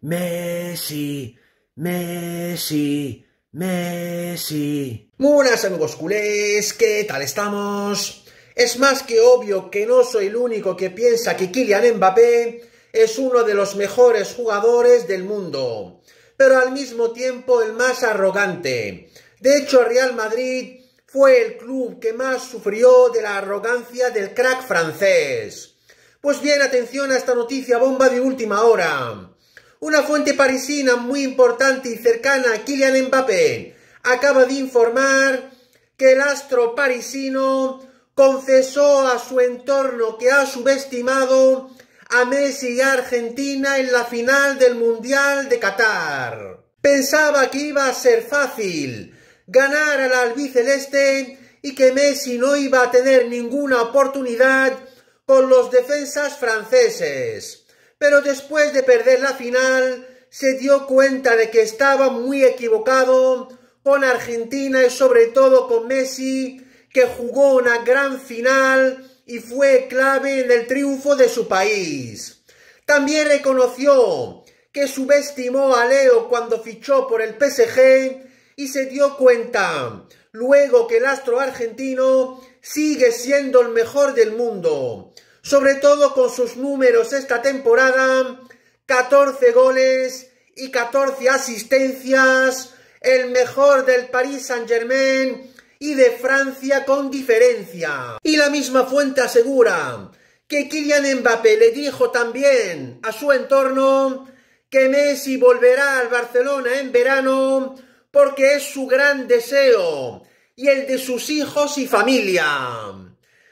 Messi, Messi, Messi. Muy buenas amigos culés, ¿qué tal estamos? Es más que obvio que no soy el único que piensa que Kylian Mbappé es uno de los mejores jugadores del mundo, pero al mismo tiempo el más arrogante. De hecho, Real Madrid fue el club que más sufrió de la arrogancia del crack francés. Pues bien, atención a esta noticia bomba de última hora. Una fuente parisina muy importante y cercana a Kylian Mbappé acaba de informar que el astro parisino confesó a su entorno que ha subestimado a Messi y a Argentina en la final del Mundial de Qatar. Pensaba que iba a ser fácil ganar al albiceleste y que Messi no iba a tener ninguna oportunidad con los defensas franceses pero después de perder la final se dio cuenta de que estaba muy equivocado con Argentina y sobre todo con Messi, que jugó una gran final y fue clave en el triunfo de su país. También reconoció que subestimó a Leo cuando fichó por el PSG y se dio cuenta luego que el astro argentino sigue siendo el mejor del mundo sobre todo con sus números esta temporada, 14 goles y 14 asistencias, el mejor del Paris Saint-Germain y de Francia con diferencia. Y la misma fuente asegura que Kylian Mbappé le dijo también a su entorno que Messi volverá al Barcelona en verano porque es su gran deseo y el de sus hijos y familia.